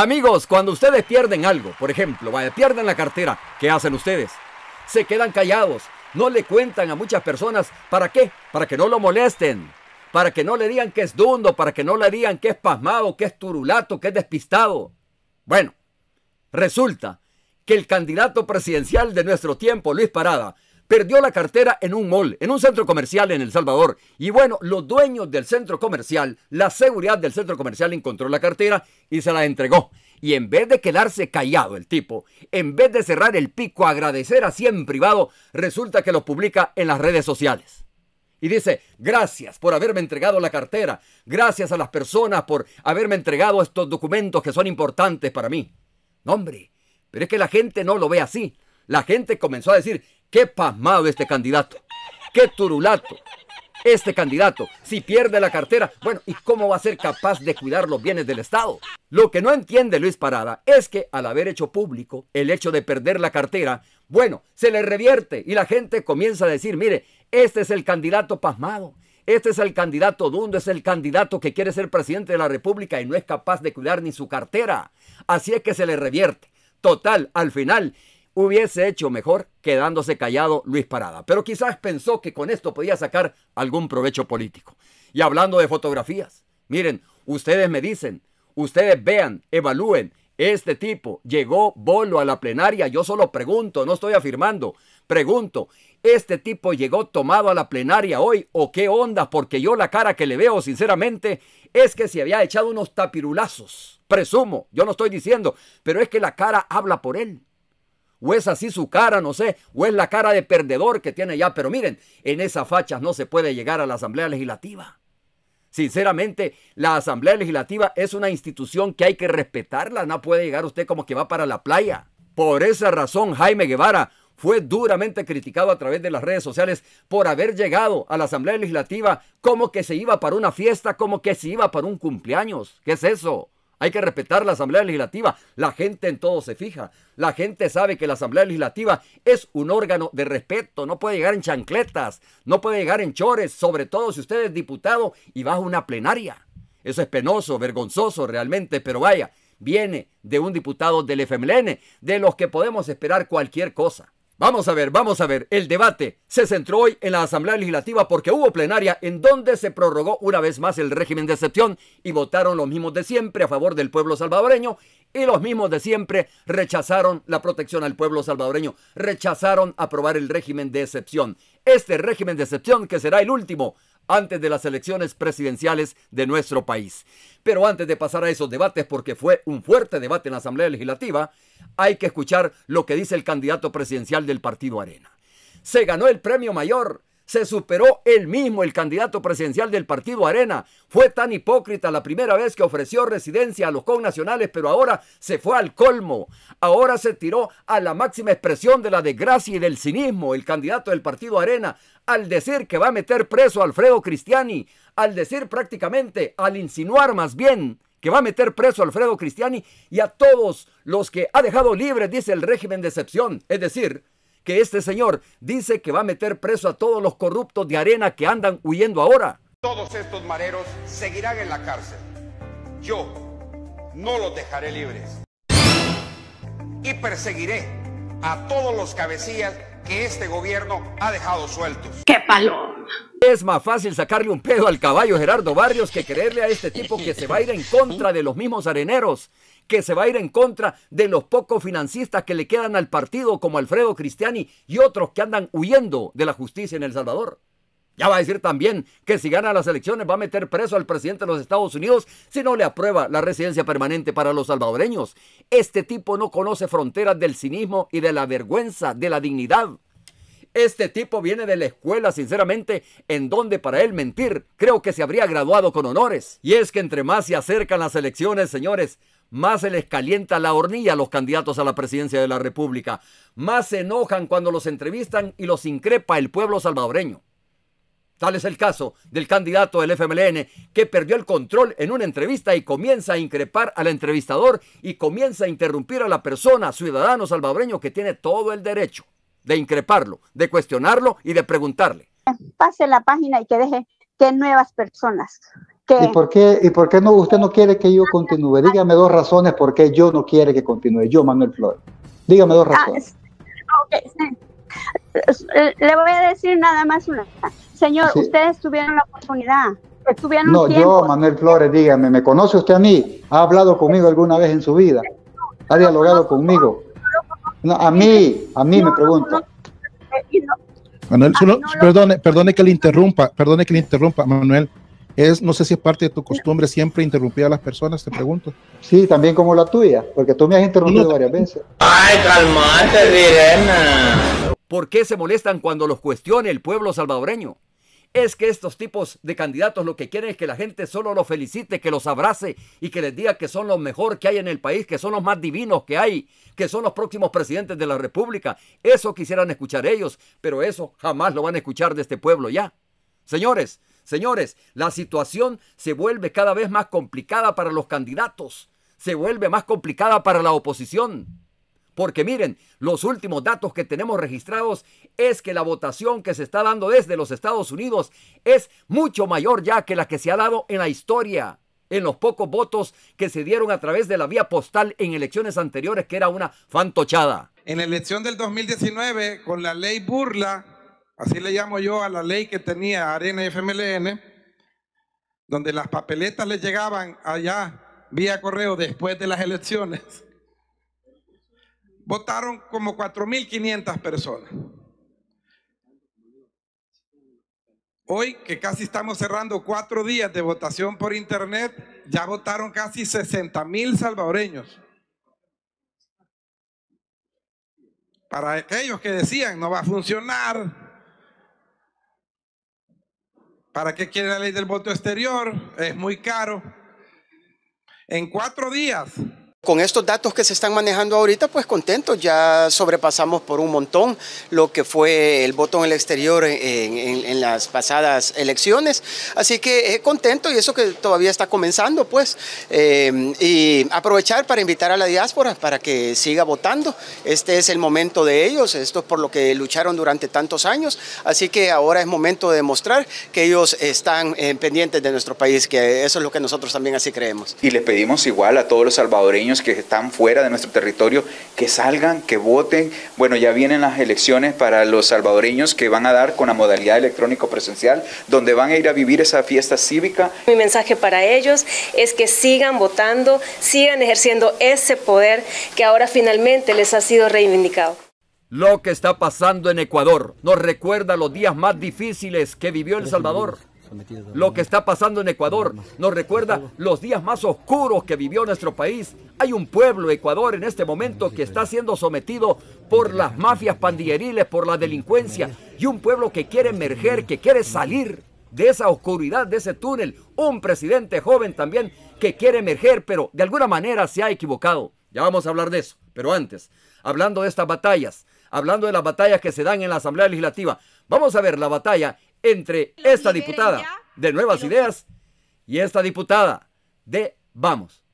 Amigos, cuando ustedes pierden algo, por ejemplo, vaya, pierden la cartera, ¿qué hacen ustedes? Se quedan callados, no le cuentan a muchas personas, ¿para qué? Para que no lo molesten, para que no le digan que es dundo, para que no le digan que es pasmado, que es turulato, que es despistado. Bueno, resulta que el candidato presidencial de nuestro tiempo, Luis Parada, perdió la cartera en un mall, en un centro comercial en El Salvador. Y bueno, los dueños del centro comercial, la seguridad del centro comercial encontró la cartera y se la entregó. Y en vez de quedarse callado el tipo, en vez de cerrar el pico, agradecer así en privado, resulta que lo publica en las redes sociales. Y dice, gracias por haberme entregado la cartera, gracias a las personas por haberme entregado estos documentos que son importantes para mí. No, hombre, pero es que la gente no lo ve así. La gente comenzó a decir, Qué pasmado este candidato. Qué turulato. Este candidato, si pierde la cartera, bueno, ¿y cómo va a ser capaz de cuidar los bienes del Estado? Lo que no entiende Luis Parada es que al haber hecho público el hecho de perder la cartera, bueno, se le revierte y la gente comienza a decir, mire, este es el candidato pasmado, este es el candidato dundo, es el candidato que quiere ser presidente de la República y no es capaz de cuidar ni su cartera. Así es que se le revierte. Total, al final, hubiese hecho mejor quedándose callado Luis Parada, pero quizás pensó que con esto podía sacar algún provecho político. Y hablando de fotografías, miren, ustedes me dicen, ustedes vean, evalúen, este tipo llegó bolo a la plenaria, yo solo pregunto, no estoy afirmando, pregunto, ¿este tipo llegó tomado a la plenaria hoy o qué onda? Porque yo la cara que le veo sinceramente es que se había echado unos tapirulazos, presumo, yo no estoy diciendo, pero es que la cara habla por él o es así su cara, no sé, o es la cara de perdedor que tiene ya, pero miren, en esas fachas no se puede llegar a la Asamblea Legislativa. Sinceramente, la Asamblea Legislativa es una institución que hay que respetarla, no puede llegar usted como que va para la playa. Por esa razón, Jaime Guevara fue duramente criticado a través de las redes sociales por haber llegado a la Asamblea Legislativa como que se iba para una fiesta, como que se iba para un cumpleaños. ¿Qué es eso? Hay que respetar la Asamblea Legislativa. La gente en todo se fija. La gente sabe que la Asamblea Legislativa es un órgano de respeto. No puede llegar en chancletas, no puede llegar en chores, sobre todo si usted es diputado y a una plenaria. Eso es penoso, vergonzoso realmente, pero vaya, viene de un diputado del FMLN, de los que podemos esperar cualquier cosa. Vamos a ver, vamos a ver. El debate se centró hoy en la Asamblea Legislativa porque hubo plenaria en donde se prorrogó una vez más el régimen de excepción y votaron los mismos de siempre a favor del pueblo salvadoreño y los mismos de siempre rechazaron la protección al pueblo salvadoreño, rechazaron aprobar el régimen de excepción. Este régimen de excepción que será el último antes de las elecciones presidenciales de nuestro país. Pero antes de pasar a esos debates, porque fue un fuerte debate en la Asamblea Legislativa, hay que escuchar lo que dice el candidato presidencial del Partido Arena. Se ganó el premio mayor se superó él mismo, el candidato presidencial del partido Arena. Fue tan hipócrita la primera vez que ofreció residencia a los connacionales, pero ahora se fue al colmo. Ahora se tiró a la máxima expresión de la desgracia y del cinismo, el candidato del partido Arena, al decir que va a meter preso a Alfredo Cristiani, al decir prácticamente, al insinuar más bien que va a meter preso a Alfredo Cristiani y a todos los que ha dejado libres, dice el régimen de excepción. Es decir, que este señor dice que va a meter preso a todos los corruptos de arena que andan huyendo ahora. Todos estos mareros seguirán en la cárcel. Yo no los dejaré libres. Y perseguiré a todos los cabecillas que este gobierno ha dejado sueltos. ¡Qué paloma! Es más fácil sacarle un pedo al caballo Gerardo Barrios que creerle a este tipo que se va a ir en contra de los mismos areneros que se va a ir en contra de los pocos financistas que le quedan al partido, como Alfredo Cristiani y otros que andan huyendo de la justicia en El Salvador. Ya va a decir también que si gana las elecciones va a meter preso al presidente de los Estados Unidos si no le aprueba la residencia permanente para los salvadoreños. Este tipo no conoce fronteras del cinismo y de la vergüenza, de la dignidad. Este tipo viene de la escuela, sinceramente, en donde para él mentir creo que se habría graduado con honores. Y es que entre más se acercan las elecciones, señores, más se les calienta la hornilla a los candidatos a la presidencia de la República, más se enojan cuando los entrevistan y los increpa el pueblo salvadoreño. Tal es el caso del candidato del FMLN que perdió el control en una entrevista y comienza a increpar al entrevistador y comienza a interrumpir a la persona, ciudadano salvadoreño, que tiene todo el derecho de increparlo, de cuestionarlo y de preguntarle. Pase la página y que deje que nuevas personas ¿Y por qué, y por qué usted no quiere que yo continúe? Dígame dos razones por qué yo no quiere que continúe, yo, Manuel Flores. Dígame dos ah, razones. Eh, le voy a decir nada más una. Señor, ustedes tuvieron la oportunidad. no, yo, Manuel Flores, dígame, ¿me conoce usted a mí? ¿Ha hablado conmigo alguna vez en su vida? ¿Ha dialogado conmigo? a mí, a mí me pregunto. Manuel, ah, perdone que le interrumpa, perdone que le interrumpa, Manuel no sé si es parte de tu costumbre siempre interrumpir a las personas, te pregunto. Sí, también como la tuya, porque tú me has interrumpido varias veces. Ay, calmate, Virena. ¿Por qué se molestan cuando los cuestione el pueblo salvadoreño? Es que estos tipos de candidatos lo que quieren es que la gente solo los felicite, que los abrace y que les diga que son los mejores que hay en el país, que son los más divinos que hay, que son los próximos presidentes de la República. Eso quisieran escuchar ellos, pero eso jamás lo van a escuchar de este pueblo ya. Señores, Señores, la situación se vuelve cada vez más complicada para los candidatos, se vuelve más complicada para la oposición. Porque miren, los últimos datos que tenemos registrados es que la votación que se está dando desde los Estados Unidos es mucho mayor ya que la que se ha dado en la historia, en los pocos votos que se dieron a través de la vía postal en elecciones anteriores, que era una fantochada. En la elección del 2019, con la ley burla, Así le llamo yo a la ley que tenía Arena FMLN, donde las papeletas le llegaban allá vía correo después de las elecciones. Votaron como 4.500 personas. Hoy, que casi estamos cerrando cuatro días de votación por internet, ya votaron casi 60.000 salvadoreños. Para aquellos que decían, no va a funcionar, ¿Para qué quiere la ley del voto exterior? Es muy caro. En cuatro días con estos datos que se están manejando ahorita, pues contentos, ya sobrepasamos por un montón lo que fue el voto en el exterior en, las pasadas elecciones. Así que eh, contento y eso que todavía está comenzando, pues. Eh, y aprovechar para invitar a la diáspora para que siga votando. Este es el momento de ellos, esto es por lo que lucharon durante tantos años. Así que ahora es momento de demostrar que ellos están eh, pendientes de nuestro país, que eso es lo que nosotros también así creemos. Y les pedimos igual a todos los salvadoreños que están fuera de nuestro territorio, que salgan, que voten. Bueno, ya vienen las elecciones para los salvadoreños que van a dar con la modalidad electrónico presencial, donde van a ir a vivir esa fiesta cívica. Mi mensaje para ellos es que sigan votando, sigan ejerciendo ese poder que ahora finalmente les ha sido reivindicado. Lo que está pasando en Ecuador nos recuerda los días más difíciles que vivió El Salvador lo que está pasando en Ecuador nos recuerda los días más oscuros que vivió nuestro país. Hay un pueblo, Ecuador, en este momento que está siendo sometido por las mafias pandilleriles, por la delincuencia, y un pueblo que quiere emerger, que quiere salir de esa oscuridad, de ese túnel. Un presidente joven también que quiere emerger, pero de alguna manera se ha equivocado. Ya vamos a hablar de eso. Pero antes, hablando de estas batallas, hablando de las batallas que se dan en la Asamblea Legislativa, Vamos a ver la batalla entre esta diputada de Nuevas Ideas y esta diputada de Vamos.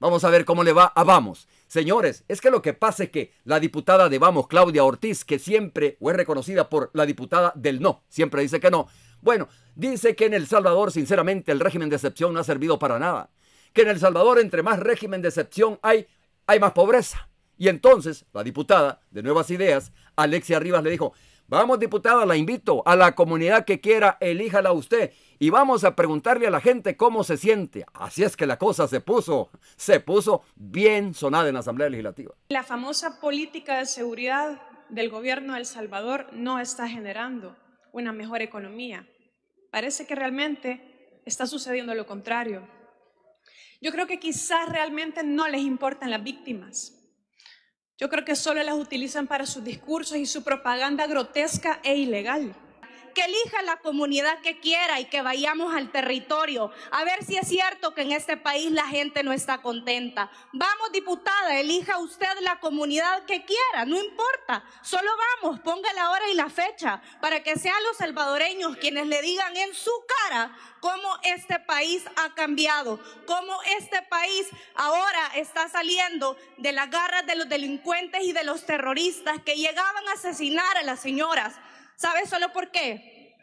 Vamos a ver cómo le va a Vamos. Señores, es que lo que pasa es que la diputada de Vamos, Claudia Ortiz, que siempre fue reconocida por la diputada del no, siempre dice que no. Bueno, dice que en El Salvador, sinceramente, el régimen de excepción no ha servido para nada. Que en El Salvador, entre más régimen de excepción hay, hay más pobreza. Y entonces, la diputada de Nuevas Ideas, Alexia Rivas, le dijo, Vamos, diputada, la invito a la comunidad que quiera, elíjala usted y vamos a preguntarle a la gente cómo se siente. Así es que la cosa se puso, se puso bien sonada en la Asamblea Legislativa. La famosa política de seguridad del gobierno de El Salvador no está generando una mejor economía. Parece que realmente está sucediendo lo contrario. Yo creo que quizás realmente no les importan las víctimas. Yo creo que solo las utilizan para sus discursos y su propaganda grotesca e ilegal que elija la comunidad que quiera y que vayamos al territorio a ver si es cierto que en este país la gente no está contenta. Vamos, diputada, elija usted la comunidad que quiera, no importa, solo vamos, ponga la hora y la fecha para que sean los salvadoreños quienes le digan en su cara cómo este país ha cambiado, cómo este país ahora está saliendo de las garras de los delincuentes y de los terroristas que llegaban a asesinar a las señoras ¿Sabe solo por qué?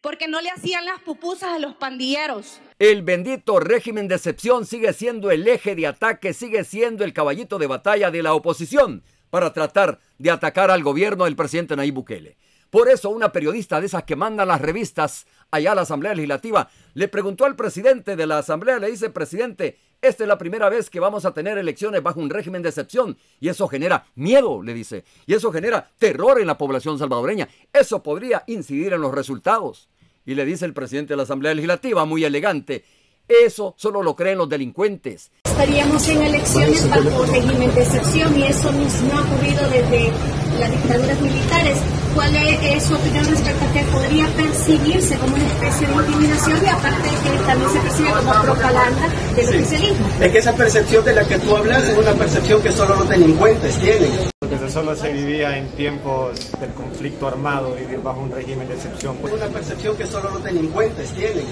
Porque no le hacían las pupusas a los pandilleros. El bendito régimen de excepción sigue siendo el eje de ataque, sigue siendo el caballito de batalla de la oposición para tratar de atacar al gobierno del presidente Nayib Bukele. Por eso una periodista de esas que mandan las revistas allá a la Asamblea Legislativa le preguntó al presidente de la Asamblea, le dice, presidente, esta es la primera vez que vamos a tener elecciones bajo un régimen de excepción y eso genera miedo, le dice, y eso genera terror en la población salvadoreña. Eso podría incidir en los resultados. Y le dice el presidente de la Asamblea Legislativa, muy elegante, eso solo lo creen los delincuentes. Estaríamos en elecciones bajo régimen de excepción y eso no ha ocurrido desde las dictaduras militares. ¿Cuál es su opinión respecto a que podría percibirse como una especie de intimidación y aparte de que también se percibe como propaganda del Es que esa percepción de la que tú hablas es una percepción que solo los delincuentes tienen. Porque solo se vivía en tiempos del conflicto armado, vivir bajo un régimen de excepción. Pues. Es una percepción que solo los delincuentes tienen.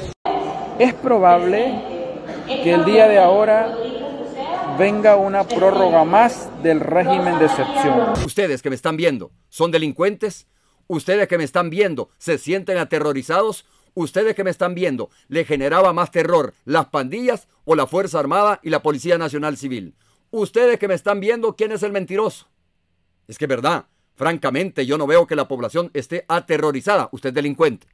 Es probable que el día de ahora venga una prórroga más del régimen de excepción. Ustedes que me están viendo, ¿son delincuentes? ustedes que me están viendo, ¿se sienten aterrorizados? Ustedes que me están viendo, ¿le generaba más terror las pandillas o la Fuerza Armada y la Policía Nacional Civil? Ustedes que me están viendo, ¿quién es el mentiroso? Es que verdad, francamente yo no veo que la población esté aterrorizada. Usted es delincuente.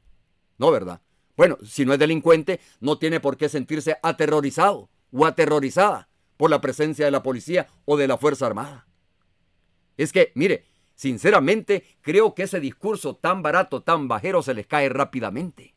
No, ¿verdad? Bueno, si no es delincuente, no tiene por qué sentirse aterrorizado o aterrorizada por la presencia de la policía o de la Fuerza Armada. Es que, mire, Sinceramente, creo que ese discurso tan barato, tan bajero se les cae rápidamente.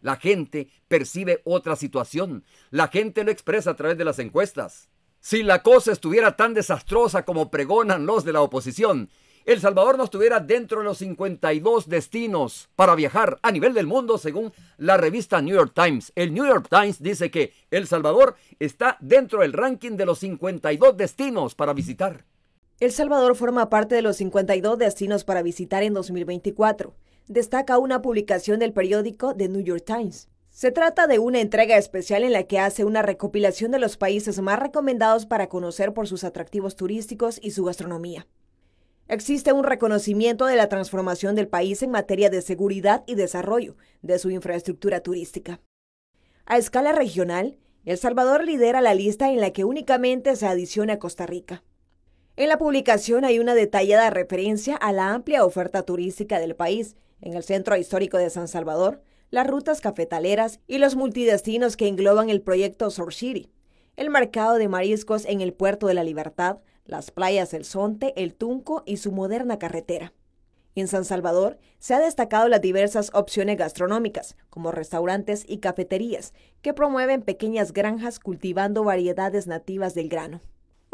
La gente percibe otra situación. La gente lo expresa a través de las encuestas. Si la cosa estuviera tan desastrosa como pregonan los de la oposición, El Salvador no estuviera dentro de los 52 destinos para viajar a nivel del mundo según la revista New York Times. El New York Times dice que El Salvador está dentro del ranking de los 52 destinos para visitar. El Salvador forma parte de los 52 destinos para visitar en 2024. Destaca una publicación del periódico The New York Times. Se trata de una entrega especial en la que hace una recopilación de los países más recomendados para conocer por sus atractivos turísticos y su gastronomía. Existe un reconocimiento de la transformación del país en materia de seguridad y desarrollo de su infraestructura turística. A escala regional, El Salvador lidera la lista en la que únicamente se adiciona Costa Rica. En la publicación hay una detallada referencia a la amplia oferta turística del país en el centro histórico de San Salvador, las rutas cafetaleras y los multidestinos que engloban el proyecto sorshiri el mercado de mariscos en el Puerto de la Libertad, las playas El Sonte, El Tunco y su moderna carretera. En San Salvador se han destacado las diversas opciones gastronómicas, como restaurantes y cafeterías, que promueven pequeñas granjas cultivando variedades nativas del grano.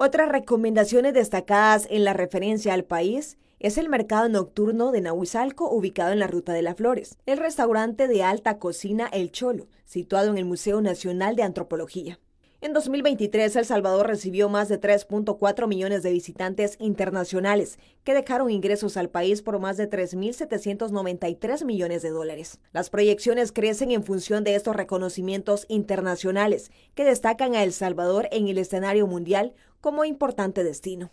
Otras recomendaciones destacadas en la referencia al país es el mercado nocturno de Nahuizalco, ubicado en la Ruta de las Flores, el restaurante de alta cocina El Cholo, situado en el Museo Nacional de Antropología. En 2023, El Salvador recibió más de 3.4 millones de visitantes internacionales que dejaron ingresos al país por más de 3.793 millones de dólares. Las proyecciones crecen en función de estos reconocimientos internacionales que destacan a El Salvador en el escenario mundial como importante destino.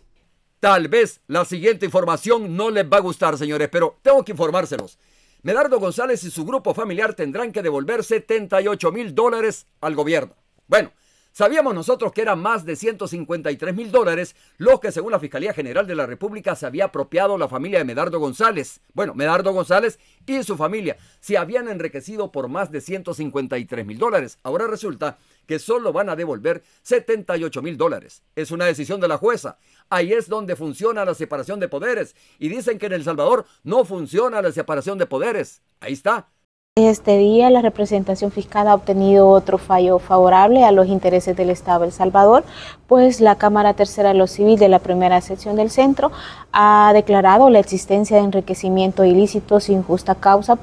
Tal vez la siguiente información no les va a gustar, señores, pero tengo que informárselos. Medardo González y su grupo familiar tendrán que devolver 78 mil dólares al gobierno. Bueno, sabíamos nosotros que eran más de 153 mil dólares los que según la Fiscalía General de la República se había apropiado la familia de Medardo González. Bueno, Medardo González y su familia se habían enriquecido por más de 153 mil dólares. Ahora resulta que solo van a devolver 78 mil dólares. Es una decisión de la jueza. Ahí es donde funciona la separación de poderes. Y dicen que en El Salvador no funciona la separación de poderes. Ahí está. Este día la representación fiscal ha obtenido otro fallo favorable a los intereses del Estado de El Salvador, pues la Cámara Tercera de lo Civil de la primera sección del centro ha declarado la existencia de enriquecimiento ilícito sin justa causa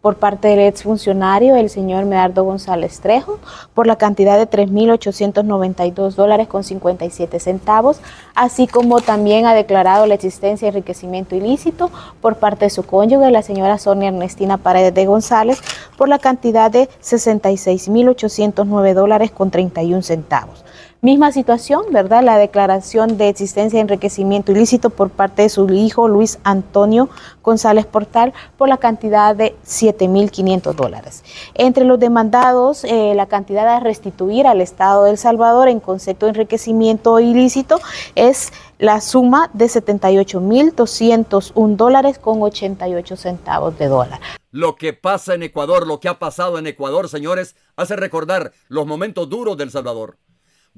por parte del exfuncionario, el señor Medardo González Trejo, por la cantidad de 3.892 dólares con 57 centavos, así como también ha declarado la existencia de enriquecimiento ilícito por parte de su cónyuge, la señora Sonia Ernestina Paredes de González, por la cantidad de 66.809 dólares con 31 centavos. Misma situación, ¿verdad? La declaración de existencia de enriquecimiento ilícito por parte de su hijo Luis Antonio González Portal por la cantidad de 7.500 dólares. Entre los demandados, eh, la cantidad a restituir al Estado de El Salvador en concepto de enriquecimiento ilícito es la suma de 78.201 dólares con 88 centavos de dólar. Lo que pasa en Ecuador, lo que ha pasado en Ecuador, señores, hace recordar los momentos duros del Salvador.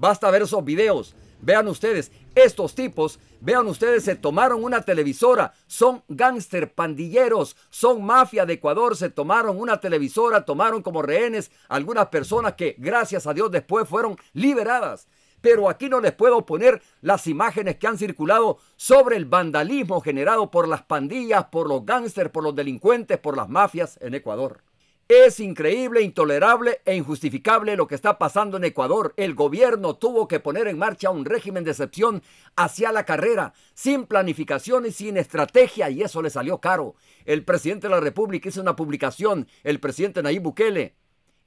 Basta ver esos videos. Vean ustedes, estos tipos, vean ustedes, se tomaron una televisora, son gángster, pandilleros, son mafia de Ecuador, se tomaron una televisora, tomaron como rehenes algunas personas que gracias a Dios después fueron liberadas. Pero aquí no les puedo poner las imágenes que han circulado sobre el vandalismo generado por las pandillas, por los gángster, por los delincuentes, por las mafias en Ecuador. Es increíble, intolerable e injustificable lo que está pasando en Ecuador. El gobierno tuvo que poner en marcha un régimen de excepción hacia la carrera, sin planificación y sin estrategia, y eso le salió caro. El presidente de la República hizo una publicación, el presidente Nayib Bukele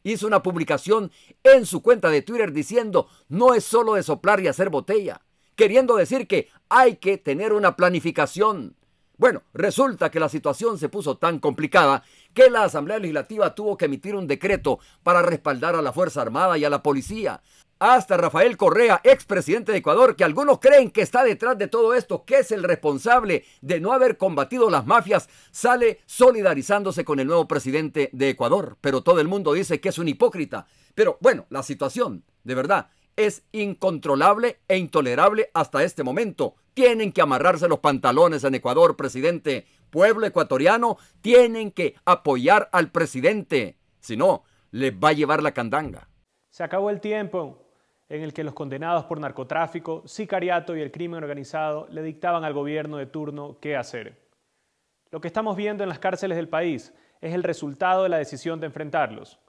hizo una publicación en su cuenta de Twitter diciendo, no es solo de soplar y hacer botella, queriendo decir que hay que tener una planificación. Bueno, resulta que la situación se puso tan complicada que la Asamblea Legislativa tuvo que emitir un decreto para respaldar a la Fuerza Armada y a la policía. Hasta Rafael Correa, expresidente de Ecuador, que algunos creen que está detrás de todo esto, que es el responsable de no haber combatido las mafias, sale solidarizándose con el nuevo presidente de Ecuador. Pero todo el mundo dice que es un hipócrita. Pero bueno, la situación, de verdad, es incontrolable e intolerable hasta este momento. Tienen que amarrarse los pantalones en Ecuador, presidente, pueblo ecuatoriano tienen que apoyar al presidente, si no, les va a llevar la candanga. Se acabó el tiempo en el que los condenados por narcotráfico, sicariato y el crimen organizado le dictaban al gobierno de turno qué hacer. Lo que estamos viendo en las cárceles del país es el resultado de la decisión de enfrentarlos.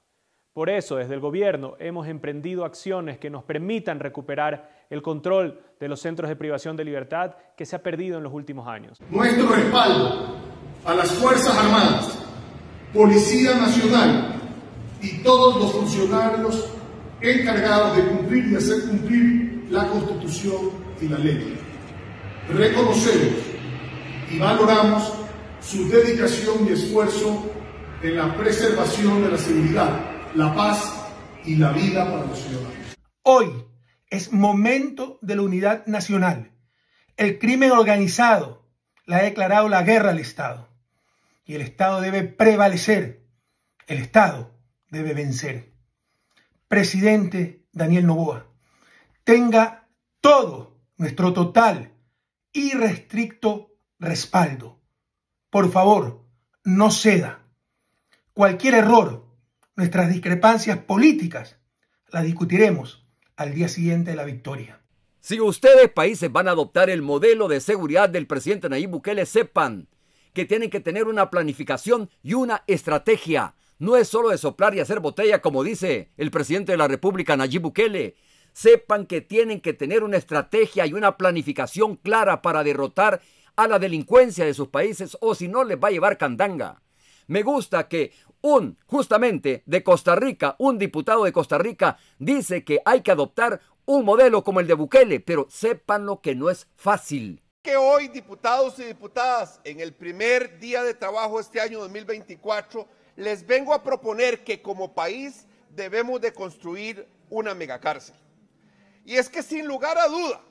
Por eso, desde el gobierno hemos emprendido acciones que nos permitan recuperar el control de los centros de privación de libertad que se ha perdido en los últimos años. Nuestro respaldo a las Fuerzas Armadas, Policía Nacional y todos los funcionarios encargados de cumplir y hacer cumplir la Constitución y la ley. Reconocemos y valoramos su dedicación y esfuerzo en la preservación de la seguridad, la paz y la vida para los ciudadanos. Hoy es momento de la unidad nacional. El crimen organizado la ha declarado la guerra al Estado. Y el Estado debe prevalecer. El Estado debe vencer. Presidente Daniel Novoa, tenga todo nuestro total y restricto respaldo. Por favor, no ceda. Cualquier error, nuestras discrepancias políticas, las discutiremos al día siguiente de la victoria. Si ustedes, países, van a adoptar el modelo de seguridad del presidente Nayib Bukele, sepan que tienen que tener una planificación y una estrategia. No es solo de soplar y hacer botella, como dice el presidente de la República, Nayib Bukele. Sepan que tienen que tener una estrategia y una planificación clara para derrotar a la delincuencia de sus países o si no les va a llevar candanga. Me gusta que un, justamente, de Costa Rica, un diputado de Costa Rica, dice que hay que adoptar un modelo como el de Bukele, pero sepan lo que no es fácil. Que hoy, diputados y diputadas, en el primer día de trabajo este año 2024, les vengo a proponer que como país debemos de construir una megacárcel. Y es que sin lugar a duda,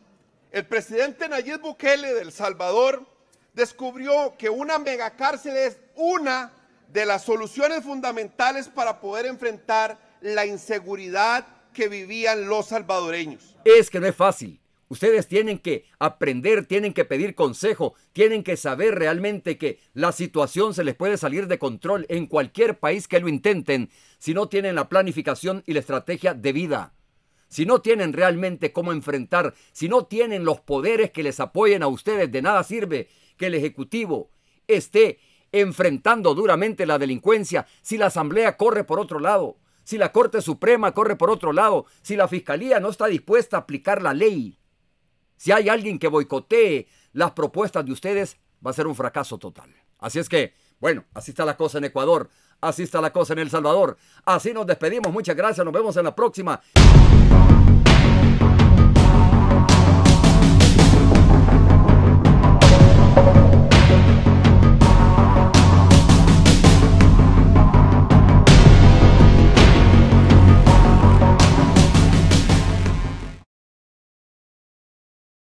el presidente Nayib Bukele del Salvador descubrió que una megacárcel es una de las soluciones fundamentales para poder enfrentar la inseguridad que vivían los salvadoreños. Es que no es fácil. Ustedes tienen que aprender, tienen que pedir consejo, tienen que saber realmente que la situación se les puede salir de control en cualquier país que lo intenten si no tienen la planificación y la estrategia debida. Si no tienen realmente cómo enfrentar, si no tienen los poderes que les apoyen a ustedes, de nada sirve que el Ejecutivo esté enfrentando duramente la delincuencia, si la Asamblea corre por otro lado, si la Corte Suprema corre por otro lado, si la Fiscalía no está dispuesta a aplicar la ley, si hay alguien que boicotee las propuestas de ustedes, va a ser un fracaso total. Así es que, bueno, así está la cosa en Ecuador, así está la cosa en El Salvador, así nos despedimos, muchas gracias, nos vemos en la próxima.